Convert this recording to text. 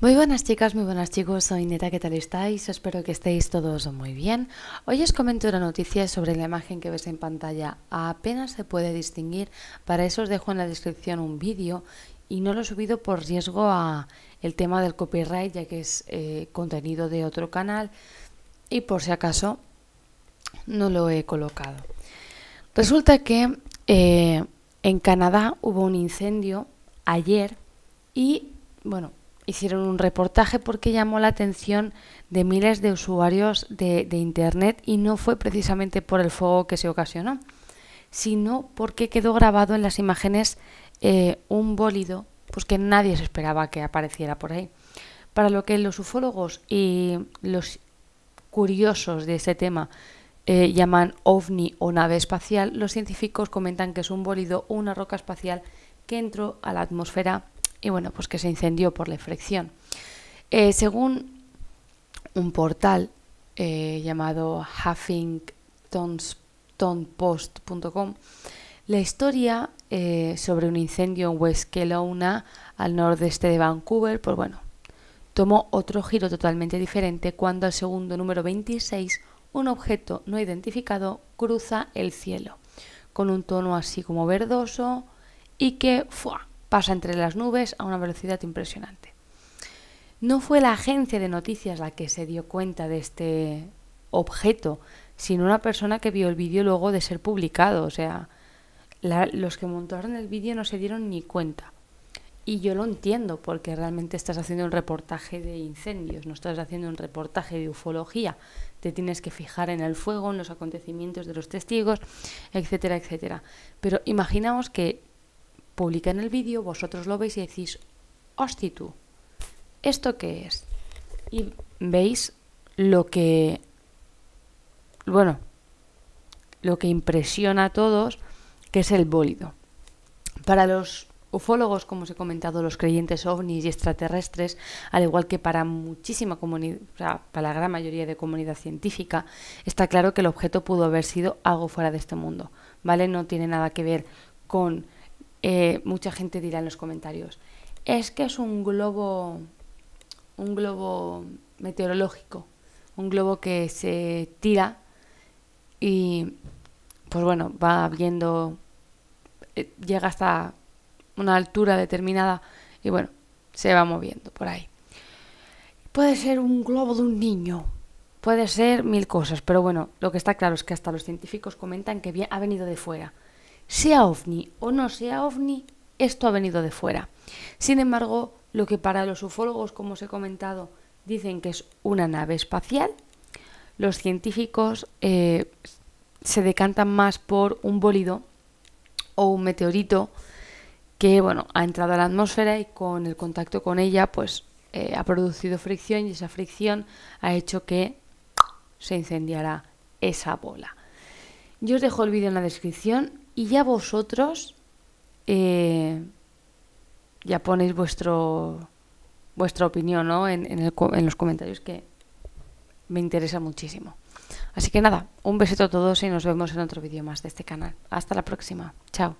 Muy buenas chicas, muy buenas chicos, soy Neta, ¿qué tal estáis? Espero que estéis todos muy bien. Hoy os comento una noticia sobre la imagen que ves en pantalla. Apenas se puede distinguir, para eso os dejo en la descripción un vídeo y no lo he subido por riesgo a el tema del copyright, ya que es eh, contenido de otro canal y por si acaso no lo he colocado. Resulta que eh, en Canadá hubo un incendio ayer y, bueno, hicieron un reportaje porque llamó la atención de miles de usuarios de, Internet y no fue precisamente por el fuego que se ocasionó, sino porque quedó grabado en las imágenes eh, un bólido pues que nadie se esperaba que apareciera por ahí. Para lo que los ufólogos y los curiosos de ese tema eh, llaman ovni o nave espacial, los científicos comentan que es un bólido o una roca espacial que entró a la atmósfera y bueno, pues que se incendió por la fricción. Eh, según un portal eh, llamado huffingtonpost.com, la historia eh, sobre un incendio en West Kelowna, al nordeste de Vancouver, pues bueno, tomó otro giro totalmente diferente cuando al segundo número 26 un objeto no identificado cruza el cielo, con un tono así como verdoso y que pasa entre las nubes a una velocidad impresionante. No fue la agencia de noticias la que se dio cuenta de este objeto, sino una persona que vio el vídeo luego de ser publicado. O sea, los que montaron el vídeo no se dieron ni cuenta. Y yo lo entiendo, porque realmente estás haciendo un reportaje de incendios, no estás haciendo un reportaje de ufología. Te tienes que fijar en el fuego, en los acontecimientos de los testigos, etcétera, etcétera. Pero imaginamos que publican el vídeo, vosotros lo veis y decís, hosti tú, ¿esto qué es? Y veis lo que, bueno, lo que impresiona a todos, que es el bólido. Para los ufólogos, como os he comentado, los creyentes ovnis y extraterrestres, al igual que para muchísima comunidad, para la gran mayoría de comunidad científica, está claro que el objeto pudo haber sido algo fuera de este mundo, ¿vale? No tiene nada que ver con eh, mucha gente dirá en los comentarios, es que es un globo, un globo meteorológico, un globo que se tira y pues bueno, va viendo, eh, llega hasta una altura determinada y bueno, se va moviendo por ahí. Puede ser un globo de un niño, puede ser mil cosas, pero bueno, lo que está claro es que hasta los científicos comentan que ha venido de fuera. Sea ovni o no sea ovni, esto ha venido de fuera. Sin embargo, lo que para los ufólogos, como os he comentado, dicen que es una nave espacial, los científicos eh, se decantan más por un bólido o un meteorito que bueno, ha entrado a la atmósfera y con el contacto con ella pues eh, ha producido fricción y esa fricción ha hecho que se incendiara esa bola. Yo os dejo el vídeo en la descripción y ya vosotros eh, ya ponéis vuestro vuestra opinión en, en los comentarios que me interesa muchísimo. Así que nada, un besito a todos y nos vemos en otro vídeo más de este canal. Hasta la próxima. Chao.